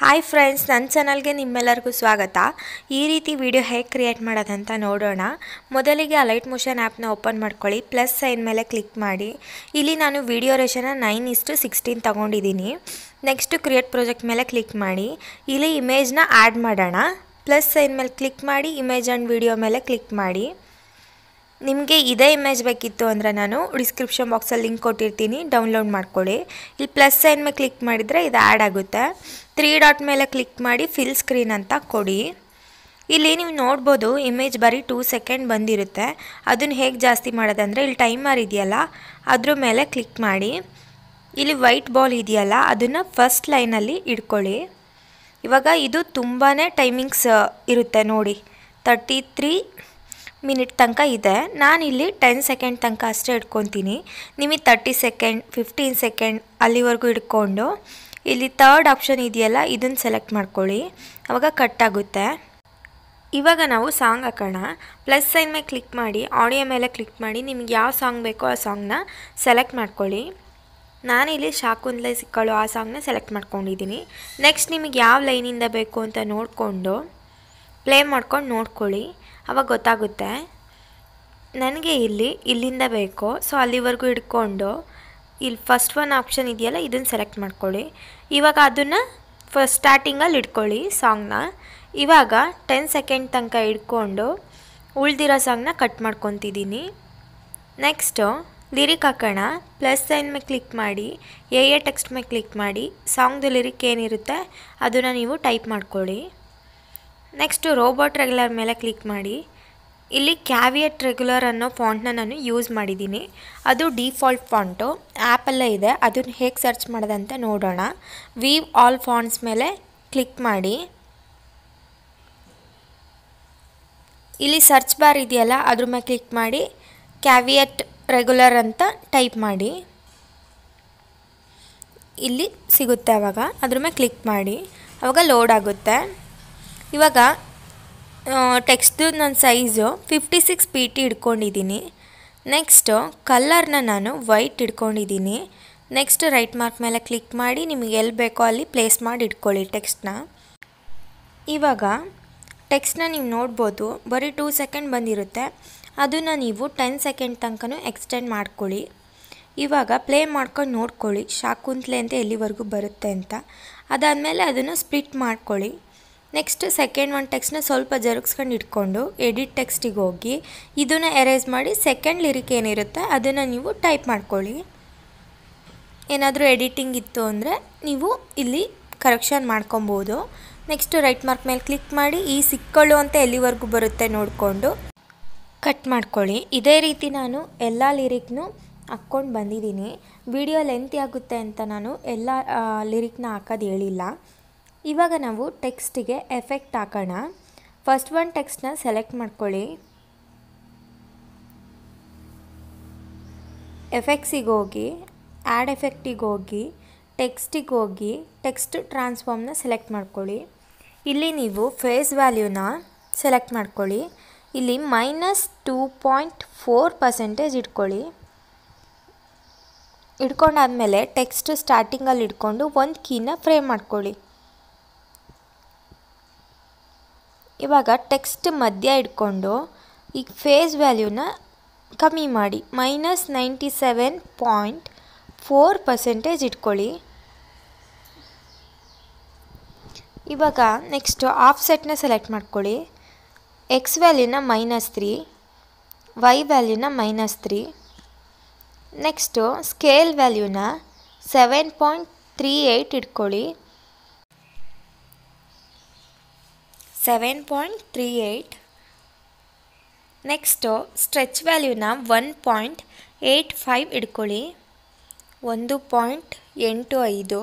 hi friends ನನ್ನ ಚಾನಲ್ಗೆ ನಿಮ್ಮೆಲ್ಲರಿಗೂ ಸ್ವಾಗತ ಈ ರೀತಿ ವಿಡಿಯೋ ಹೇಗೆ ಕ್ರಿಯೇಟ್ ಮಾಡೋದಂತ ನೋಡೋಣ ಮೊದಲಿಗೆ ಅಲೈಟ್ ಮೋಷನ್ ಆ್ಯಪ್ನ ಓಪನ್ ಮಾಡ್ಕೊಳ್ಳಿ ಪ್ಲಸ್ ಸೈನ್ ಮೇಲೆ ಕ್ಲಿಕ್ ಮಾಡಿ ಇಲ್ಲಿ ನಾನು ವಿಡಿಯೋ ರೇಷನ ನೈನ್ ಇಸ್ಟು ಸಿಕ್ಸ್ಟೀನ್ ತೊಗೊಂಡಿದ್ದೀನಿ ನೆಕ್ಸ್ಟು ಕ್ರಿಯೇಟ್ ಪ್ರಾಜೆಕ್ಟ್ ಮೇಲೆ ಕ್ಲಿಕ್ ಮಾಡಿ ಇಲ್ಲಿ ಇಮೇಜ್ನ ಆ್ಯಡ್ ಮಾಡೋಣ ಪ್ಲಸ್ ಸೈನ್ ಮೇಲೆ ಕ್ಲಿಕ್ ಮಾಡಿ ಇಮೇಜ್ ಆ್ಯಂಡ್ ವಿಡಿಯೋ ಮೇಲೆ ಕ್ಲಿಕ್ ಮಾಡಿ ನಿಮಗೆ ಇದೇ ಇಮೇಜ್ ಬೇಕಿತ್ತು ಅಂದರೆ ನಾನು ಡಿಸ್ಕ್ರಿಪ್ಷನ್ ಬಾಕ್ಸಲ್ಲಿ ಲಿಂಕ್ ಕೊಟ್ಟಿರ್ತೀನಿ ಡೌನ್ಲೋಡ್ ಮಾಡ್ಕೊಳ್ಳಿ ಇಲ್ಲಿ ಪ್ಲಸ್ ಸೈನ್ ಮೇಲೆ ಕ್ಲಿಕ್ ಮಾಡಿದರೆ ಇದು ಆ್ಯಡ್ ಆಗುತ್ತೆ ತ್ರೀ ಡಾಟ್ ಮೇಲೆ ಕ್ಲಿಕ್ ಮಾಡಿ ಫಿಲ್ ಸ್ಕ್ರೀನ್ ಅಂತ ಕೊಡಿ ಇಲ್ಲಿ ನೀವು ನೋಡ್ಬೋದು ಇಮೇಜ್ ಬರೀ ಟೂ ಸೆಕೆಂಡ್ ಬಂದಿರುತ್ತೆ ಅದನ್ನು ಹೇಗೆ ಜಾಸ್ತಿ ಮಾಡೋದಂದರೆ ಇಲ್ಲಿ ಟೈಮರ್ ಇದೆಯಲ್ಲ ಅದ್ರ ಮೇಲೆ ಕ್ಲಿಕ್ ಮಾಡಿ ಇಲ್ಲಿ ವೈಟ್ ಬಾಲ್ ಇದೆಯಲ್ಲ ಅದನ್ನು ಫಸ್ಟ್ ಲೈನಲ್ಲಿ ಇಡ್ಕೊಳ್ಳಿ ಇವಾಗ ಇದು ತುಂಬಾ ಟೈಮಿಂಗ್ಸ್ ಇರುತ್ತೆ ನೋಡಿ ತರ್ಟಿ ತ್ರೀ ಮಿನಿಟ್ ತನಕ ಇದೆ ನಾನಿಲ್ಲಿ ಟೆನ್ ಸೆಕೆಂಡ್ ತನಕ ಅಷ್ಟೇ ಇಟ್ಕೊತೀನಿ ನಿಮಗೆ ತರ್ಟಿ ಸೆಕೆಂಡ್ ಫಿಫ್ಟೀನ್ ಸೆಕೆಂಡ್ ಅಲ್ಲಿವರೆಗೂ ಇಟ್ಕೊಂಡು ಇಲ್ಲಿ ಥರ್ಡ್ ಆಪ್ಷನ್ ಇದೆಯಲ್ಲ ಇದನ್ನ ಸೆಲೆಕ್ಟ್ ಮಾಡ್ಕೊಳ್ಳಿ ಆವಾಗ ಕಟ್ ಆಗುತ್ತೆ ಇವಾಗ ನಾವು ಸಾಂಗ್ ಹಾಕೋಣ ಪ್ಲಸ್ ಸೈನ್ ಮೇಲೆ ಕ್ಲಿಕ್ ಮಾಡಿ ಆಡಿಯೋ ಮೇಲೆ ಕ್ಲಿಕ್ ಮಾಡಿ ನಿಮ್ಗೆ ಯಾವ ಸಾಂಗ್ ಬೇಕೋ ಆ ಸಾಂಗ್ನ ಸೆಲೆಕ್ಟ್ ಮಾಡ್ಕೊಳ್ಳಿ ನಾನಿಲ್ಲಿ ಶಾಕುಂದಲೇ ಸಿಕ್ಕಳು ಆ ಸಾಂಗ್ನ ಸೆಲೆಕ್ಟ್ ಮಾಡ್ಕೊಂಡಿದ್ದೀನಿ ನೆಕ್ಸ್ಟ್ ನಿಮಗೆ ಯಾವ ಲೈನಿಂದ ಬೇಕು ಅಂತ ನೋಡಿಕೊಂಡು ಪ್ಲೇ ಮಾಡ್ಕೊಂಡು ನೋಡ್ಕೊಳ್ಳಿ ಅವಾಗ ಗೊತ್ತಾಗುತ್ತೆ ನನಗೆ ಇಲ್ಲಿ ಇಲ್ಲಿಂದ ಬೇಕು ಸೊ ಅಲ್ಲಿವರೆಗೂ ಹಿಡ್ಕೊಂಡು ಇಲ್ಲಿ ಫಸ್ಟ್ ಒನ್ ಆಪ್ಷನ್ ಇದೆಯಲ್ಲ ಇದನ್ನು ಸೆಲೆಕ್ಟ್ ಮಾಡ್ಕೊಳ್ಳಿ ಇವಾಗ ಅದನ್ನು ಫಸ್ಟ್ ಸ್ಟಾರ್ಟಿಂಗಲ್ಲಿ ಇಟ್ಕೊಳ್ಳಿ ಸಾಂಗ್ನ ಇವಾಗ ಟೆನ್ ಸೆಕೆಂಡ್ ತನಕ ಇಟ್ಕೊಂಡು ಉಳ್ದಿರೋ ಸಾಂಗ್ನ ಕಟ್ ಮಾಡ್ಕೊತಿದ್ದೀನಿ ನೆಕ್ಸ್ಟು ಲಿರಿಕ್ ಹಾಕೋಣ ಪ್ಲಸ್ ಸೈನ್ ಮೇಲೆ ಕ್ಲಿಕ್ ಮಾಡಿ ಎ ಎ ಟೆಕ್ಸ್ಟ್ ಮೇಲೆ ಕ್ಲಿಕ್ ಮಾಡಿ ಸಾಂಗ್ದು ಲಿರಿಕ್ ಏನಿರುತ್ತೆ ಅದನ್ನು ನೀವು ಟೈಪ್ ಮಾಡ್ಕೊಳ್ಳಿ ನೆಕ್ಸ್ಟು ರೋಬೋಟ್ ರೆಗ್ಯುಲರ್ ಮೇಲೆ ಕ್ಲಿಕ್ ಮಾಡಿ ಇಲ್ಲಿ ಕ್ಯಾವಿಯಟ್ ರೆಗ್ಯುಲರ್ ಅನ್ನೋ ಫಾಂಟ್ನ ನಾನು ಯೂಸ್ ಮಾಡಿದ್ದೀನಿ ಅದು ಡಿಫಾಲ್ಟ್ ಫಾಂಟು ಆ್ಯಪಲ್ಲೇ ಇದೆ ಅದನ್ನು ಹೇಗೆ ಸರ್ಚ್ ಅಂತ ನೋಡೋಣ ವೀವ್ ಆಲ್ ಫಾಂಟ್ಸ್ ಮೇಲೆ ಕ್ಲಿಕ್ ಮಾಡಿ ಇಲ್ಲಿ ಸರ್ಚ್ ಬಾರ್ ಇದೆಯಲ್ಲ ಅದ್ರ ಮೇಲೆ ಕ್ಲಿಕ್ ಮಾಡಿ ಕ್ಯಾವಿಯಟ್ ರೆಗ್ಯುಲರ್ ಅಂತ ಟೈಪ್ ಮಾಡಿ ಇಲ್ಲಿ ಸಿಗುತ್ತೆ ಆವಾಗ ಅದ್ರ ಮೇಲೆ ಕ್ಲಿಕ್ ಮಾಡಿ ಆವಾಗ ಲೋಡ್ ಆಗುತ್ತೆ ಇವಾಗ ಟೆಕ್ಸ್ಟ್ದು ನನ್ನ size fifty six P T ಇಟ್ಕೊಂಡಿದ್ದೀನಿ ನೆಕ್ಸ್ಟು ಕಲ್ಲರ್ನ ನಾನು ವೈಟ್ ಇಟ್ಕೊಂಡಿದ್ದೀನಿ ನೆಕ್ಸ್ಟ್ ರೈಟ್ ಮಾರ್ಕ್ ಮೇಲೆ ಕ್ಲಿಕ್ ಮಾಡಿ ನಿಮಗೆ ಎಲ್ಲಿ ಬೇಕೋ ಅಲ್ಲಿ ಪ್ಲೇಸ್ ಮಾಡಿ ಇಟ್ಕೊಳ್ಳಿ ಟೆಕ್ಸ್ಟ್ನ ಇವಾಗ ಟೆಕ್ಸ್ಟ್ನ ನೀವು ನೋಡ್ಬೋದು ಬರೀ ಟೂ ಸೆಕೆಂಡ್ ಬಂದಿರುತ್ತೆ ಅದನ್ನು ನೀವು ಟೆನ್ ಸೆಕೆಂಡ್ ತನಕನೂ ಎಕ್ಸ್ಟೆಂಡ್ ಮಾಡ್ಕೊಳ್ಳಿ ಇವಾಗ ಪ್ಲೇ ಮಾಡ್ಕೊಂಡು ನೋಡ್ಕೊಳ್ಳಿ ಶಾಕುಂತ್ಲೆ ಅಂತ ಎಲ್ಲಿವರೆಗೂ ಬರುತ್ತೆ ಅಂತ ಅದಾದಮೇಲೆ ಅದನ್ನು ಸ್ಪ್ಲಿಟ್ ಮಾಡ್ಕೊಳ್ಳಿ ನೆಕ್ಸ್ಟ್ ಸೆಕೆಂಡ್ ಒನ್ ಟೆಕ್ಸ್ಟ್ನ ಸ್ವಲ್ಪ ಜರುಗಿಸ್ಕೊಂಡು ಇಟ್ಕೊಂಡು ಎಡಿಟ್ ಟೆಕ್ಸ್ಟಿಗೆ ಹೋಗಿ ಇದನ್ನು ಎರೇಸ್ ಮಾಡಿ ಸೆಕೆಂಡ್ ಲಿರಿಕ್ ಏನಿರುತ್ತೆ ಅದನ್ನು ನೀವು ಟೈಪ್ ಮಾಡ್ಕೊಳ್ಳಿ ಏನಾದರೂ ಎಡಿಟಿಂಗ್ ಇತ್ತು ಅಂದರೆ ನೀವು ಇಲ್ಲಿ ಕರೆಕ್ಷನ್ ಮಾಡ್ಕೊಬೋದು ನೆಕ್ಸ್ಟ್ ರೈಟ್ ಮಾರ್ಕ್ ಮೇಲೆ ಕ್ಲಿಕ್ ಮಾಡಿ ಈ ಸಿಕ್ಕಳು ಅಂತ ಎಲ್ಲಿವರೆಗೂ ಬರುತ್ತೆ ನೋಡಿಕೊಂಡು ಕಟ್ ಮಾಡ್ಕೊಳ್ಳಿ ಇದೇ ರೀತಿ ನಾನು ಎಲ್ಲ ಲಿರಿಕ್ನು ಹಾಕ್ಕೊಂಡು ಬಂದಿದ್ದೀನಿ ವಿಡಿಯೋ ಲೆಂತಿ ಆಗುತ್ತೆ ಅಂತ ನಾನು ಎಲ್ಲ ಲಿರಿಕ್ನ ಹಾಕೋದು ಹೇಳಿಲ್ಲ ಇವಾಗ ನಾವು ಟೆಕ್ಸ್ಟಿಗೆ ಎಫೆಕ್ಟ್ ಹಾಕೋಣ ಫಸ್ಟ್ ಒನ್ ಟೆಕ್ಸ್ಟ್ನ ಸೆಲೆಕ್ಟ್ ಮಾಡ್ಕೊಳ್ಳಿ ಎಫೆಕ್ಟ್ಸಿಗೆ ಹೋಗಿ ಆ್ಯಡ್ ಎಫೆಕ್ಟಿಗೆ ಹೋಗಿ ಟೆಕ್ಸ್ಟಿಗೆ ಹೋಗಿ ಟೆಕ್ಸ್ಟ್ ಟ್ರಾನ್ಸ್ಫಾರ್ಮ್ನ ಸೆಲೆಕ್ಟ್ ಮಾಡ್ಕೊಳ್ಳಿ ಇಲ್ಲಿ ನೀವು ಫೇಸ್ ವ್ಯಾಲ್ಯೂನ ಸೆಲೆಕ್ಟ್ ಮಾಡ್ಕೊಳ್ಳಿ ಇಲ್ಲಿ minus two point four percentage ಇಟ್ಕೊಳ್ಳಿ ಇಟ್ಕೊಂಡಾದಮೇಲೆ ಟೆಕ್ಸ್ಟ್ ಸ್ಟಾರ್ಟಿಂಗಲ್ಲಿ ಇಟ್ಕೊಂಡು ಒಂದು ಕೀನ ಫ್ರೇಮ್ ಮಾಡ್ಕೊಳ್ಳಿ ಇವಾಗ ಟೆಕ್ಸ್ಟ್ ಮಧ್ಯ ಇಟ್ಕೊಂಡು ಈ ಫೇಸ್ ವ್ಯಾಲ್ಯೂನ ಕಮ್ಮಿ ಮಾಡಿ minus ninety seven point four percentage ಇಟ್ಕೊಳ್ಳಿ ಇವಾಗ ನೆಕ್ಸ್ಟು ಸೆಟ್ನ ಸೆಲೆಕ್ಟ್ ಮಾಡ್ಕೊಳ್ಳಿ ಎಕ್ಸ್ ವ್ಯಾಲ್ಯೂನ ಮೈನಸ್ ತ್ರೀ ವೈ ವ್ಯಾಲ್ಯೂನ ಮೈನಸ್ ತ್ರೀ ನೆಕ್ಸ್ಟು ಸ್ಕೇಲ್ ವ್ಯಾಲ್ಯೂನ ಸೆವೆನ್ ಪಾಯಿಂಟ್ ತ್ರೀ ಏಯ್ಟ್ ಇಟ್ಕೊಳ್ಳಿ seven point three eight next stretch ವ್ಯಾಲ್ಯೂನ ಒನ್ ಪಾಯಿಂಟ್ ಏಯ್ಟ್ ಫೈವ್ ಇಟ್ಕೊಳ್ಳಿ ಒಂದು ಪಾಯಿಂಟ್ ಎಂಟು ಐದು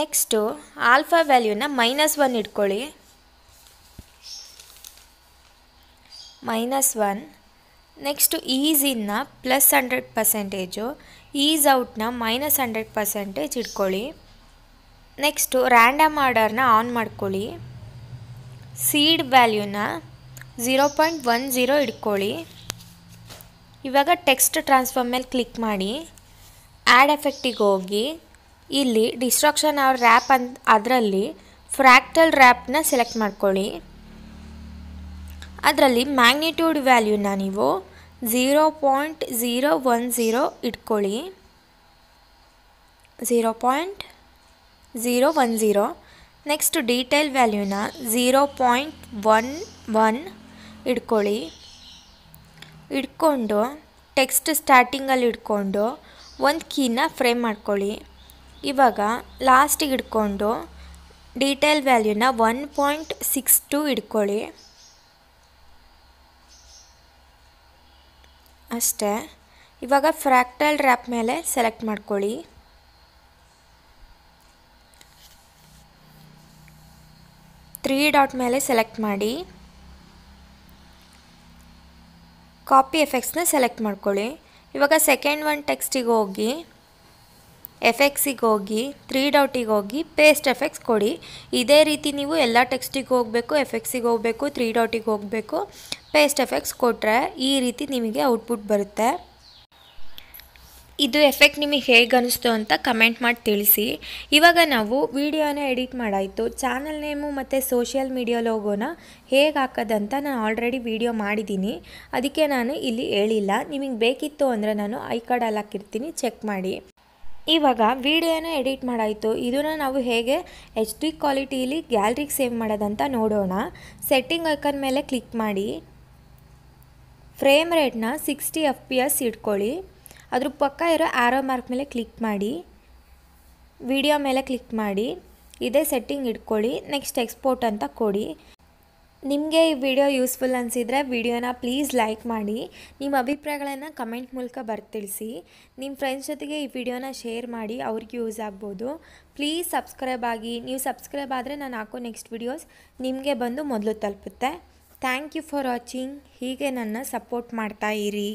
ನೆಕ್ಸ್ಟು ಆಲ್ಫಾ ವ್ಯಾಲ್ಯೂನ ಮೈನಸ್ ಒನ್ ಇಟ್ಕೊಳ್ಳಿ ಮೈನಸ್ ಒನ್ ನೆಕ್ಸ್ಟು ಈಸ್ ಇನ್ನ ಪ್ಲಸ್ ಹಂಡ್ರೆಡ್ ಪರ್ಸೆಂಟೇಜು ಈಸ್ ಔಟ್ನ ಮೈನಸ್ ಹಂಡ್ರೆಡ್ ಪರ್ಸೆಂಟೇಜ್ ಇಟ್ಕೊಳ್ಳಿ ನೆಕ್ಸ್ಟು ರ್ಯಾಂಡಮ್ ಆರ್ಡರ್ನ ಆನ್ ಮಾಡ್ಕೊಳ್ಳಿ ಸೀಡ್ ವ್ಯಾಲ್ಯೂನ ಝೀರೋ ಪಾಯಿಂಟ್ ಒನ್ ಝೀರೋ ಇಟ್ಕೊಳ್ಳಿ ಇವಾಗ ಟೆಕ್ಸ್ಟ್ ಟ್ರಾನ್ಸ್ಫಾರ್ಮ್ ಮೇಲೆ ಕ್ಲಿಕ್ ಮಾಡಿ ಆ್ಯಡ್ ಎಫೆಕ್ಟಿಗೆ ಹೋಗಿ ಇಲ್ಲಿ ಡಿಸ್ಟ್ರಾಕ್ಷನ್ ಅವ್ರ ರ್ಯಾಪ್ ಅಂತ ಅದರಲ್ಲಿ ಫ್ರ್ಯಾಕ್ಟಲ್ ರ್ಯಾಪ್ನ ಸೆಲೆಕ್ಟ್ ಮಾಡ್ಕೊಳ್ಳಿ ಅದರಲ್ಲಿ ಮ್ಯಾಗ್ನಿಟ್ಯೂಡ್ ವ್ಯಾಲ್ಯೂನ ನೀವು zero point zero one zero ಇಟ್ಕೊಳ್ಳಿ zero point zero one zero next detail ವ್ಯಾಲ್ಯೂನ ಝೀರೋ ಪಾಯಿಂಟ್ ಒನ್ ಒನ್ ಇಟ್ಕೊಳ್ಳಿ ಇಟ್ಕೊಂಡು ಟೆಕ್ಸ್ಟ್ ಸ್ಟಾರ್ಟಿಂಗಲ್ಲಿ ಇಟ್ಕೊಂಡು ಒಂದು ಕೀನ ಫ್ರೇಮ್ ಮಾಡ್ಕೊಳ್ಳಿ ಇವಾಗ ಲಾಸ್ಟಿಗೆ ಇಟ್ಕೊಂಡು ಡೀಟೇಲ್ ವ್ಯಾಲ್ಯೂನ ಒನ್ ಪಾಯಿಂಟ್ ಸಿಕ್ಸ್ ಟು ಇಟ್ಕೊಳ್ಳಿ ಅಷ್ಟೇ ಇವಾಗ ಫ್ರ್ಯಾಕ್ಟಲ್ ರ್ಯಾಪ್ ಮೇಲೆ ಸೆಲೆಕ್ಟ್ ಮಾಡ್ಕೊಳ್ಳಿ ತ್ರೀ ಡಾಟ್ ಮೇಲೆ ಸೆಲೆಕ್ಟ್ ಮಾಡಿ ಕಾಪಿ ಎಫೆಕ್ಟ್ಸ್ನ ಸೆಲೆಕ್ಟ್ ಮಾಡ್ಕೊಳ್ಳಿ ಇವಾಗ ಸೆಕೆಂಡ್ ಒನ್ ಟೆಕ್ಸ್ಟಿಗೆ ಹೋಗಿ ಎಫೆಕ್ಸಿಗೆ ಹೋಗಿ ತ್ರೀ ಡಾಟಿಗೆ ಹೋಗಿ ಪೇಸ್ಟ್ ಎಫೆಕ್ಟ್ಸ್ ಕೊಡಿ ಇದೇ ರೀತಿ ನೀವು ಎಲ್ಲ ಟೆಕ್ಸ್ಟಿಗೆ ಹೋಗಬೇಕು ಎಫೆಕ್ಟ್ಸಿಗೆ ಹೋಗಬೇಕು ತ್ರೀ ಡಾಟಿಗೆ ಹೋಗಬೇಕು ಪೇಸ್ಟ್ ಎಫೆಕ್ಟ್ಸ್ ಕೊಟ್ಟರೆ ಈ ರೀತಿ ನಿಮಗೆ ಔಟ್ಪುಟ್ ಬರುತ್ತೆ ಇದು ಎಫೆಕ್ಟ್ ನಿಮಗೆ ಹೇಗೆ ಅಂತ ಕಮೆಂಟ್ ಮಾಡಿ ತಿಳಿಸಿ ಇವಾಗ ನಾವು ವಿಡಿಯೋನ ಎಡಿಟ್ ಮಾಡಾಯಿತು ಚಾನಲ್ ನೇಮು ಮತ್ತು ಸೋಷಿಯಲ್ ಮೀಡಿಯಾ ಲೋಗೋನ ಹೇಗೆ ಹಾಕೋದಂತ ನಾನು ಆಲ್ರೆಡಿ ವಿಡಿಯೋ ಮಾಡಿದ್ದೀನಿ ಅದಕ್ಕೆ ನಾನು ಇಲ್ಲಿ ಹೇಳಿಲ್ಲ ನಿಮಗೆ ಬೇಕಿತ್ತು ಅಂದರೆ ನಾನು ಐ ಕಾರ್ಡಲ್ಲಿ ಹಾಕಿರ್ತೀನಿ ಚೆಕ್ ಮಾಡಿ ಇವಾಗ ವಿಡಿಯೋನ ಎಡಿಟ್ ಮಾಡಾಯಿತು ಇದನ್ನು ನಾವು ಹೇಗೆ ಎಚ್ ಡಿ ಕ್ವಾಲಿಟಿಲಿ ಗ್ಯಾಲ್ರಿಗೆ ಸೇವ್ ಮಾಡೋದಂತ ನೋಡೋಣ ಸೆಟ್ಟಿಂಗ್ ಐಕನ್ ಮೇಲೆ ಕ್ಲಿಕ್ ಮಾಡಿ ಫ್ರೇಮ್ ರೇಟ್ನ ಸಿಕ್ಸ್ಟಿ ಎಫ್ ಪಿ ಎಸ್ ಇಟ್ಕೊಳ್ಳಿ ಅದ್ರ ಪಕ್ಕ ಇರೋ ಆರೋ ಮಾರ್ಕ್ ಮೇಲೆ ಕ್ಲಿಕ್ ಮಾಡಿ ವಿಡಿಯೋ ಮೇಲೆ ಕ್ಲಿಕ್ ಮಾಡಿ ಇದೇ ಸೆಟ್ಟಿಂಗ್ ಇಟ್ಕೊಳ್ಳಿ ನೆಕ್ಸ್ಟ್ ಎಕ್ಸ್ಪೋರ್ಟ್ ಅಂತ ಕೊಡಿ ನಿಮಗೆ ಈ ವಿಡಿಯೋ ಯೂಸ್ಫುಲ್ ಅನಿಸಿದರೆ ವಿಡಿಯೋನ ಪ್ಲೀಸ್ ಲೈಕ್ ಮಾಡಿ ನಿಮ್ಮ ಅಭಿಪ್ರಾಯಗಳನ್ನು ಕಮೆಂಟ್ ಮೂಲಕ ಬರ್ತಿಳಿಸಿ ನಿಮ್ಮ ಫ್ರೆಂಡ್ಸ್ ಜೊತೆಗೆ ಈ ವಿಡಿಯೋನ ಶೇರ್ ಮಾಡಿ ಅವ್ರಿಗೆ ಯೂಸ್ ಆಗ್ಬೋದು ಪ್ಲೀಸ್ ಸಬ್ಸ್ಕ್ರೈಬ್ ಆಗಿ ನೀವು ಸಬ್ಸ್ಕ್ರೈಬ್ ಆದರೆ ನಾನು ಹಾಕೋ ನೆಕ್ಸ್ಟ್ ವಿಡಿಯೋಸ್ ನಿಮಗೆ ಬಂದು ಮೊದಲು ತಲುಪುತ್ತೆ ಥ್ಯಾಂಕ್ ಯು ಫಾರ್ ವಾಚಿಂಗ್ ಹೀಗೆ ನನ್ನ ಸಪೋರ್ಟ್ ಮಾಡ್ತಾ ಇರಿ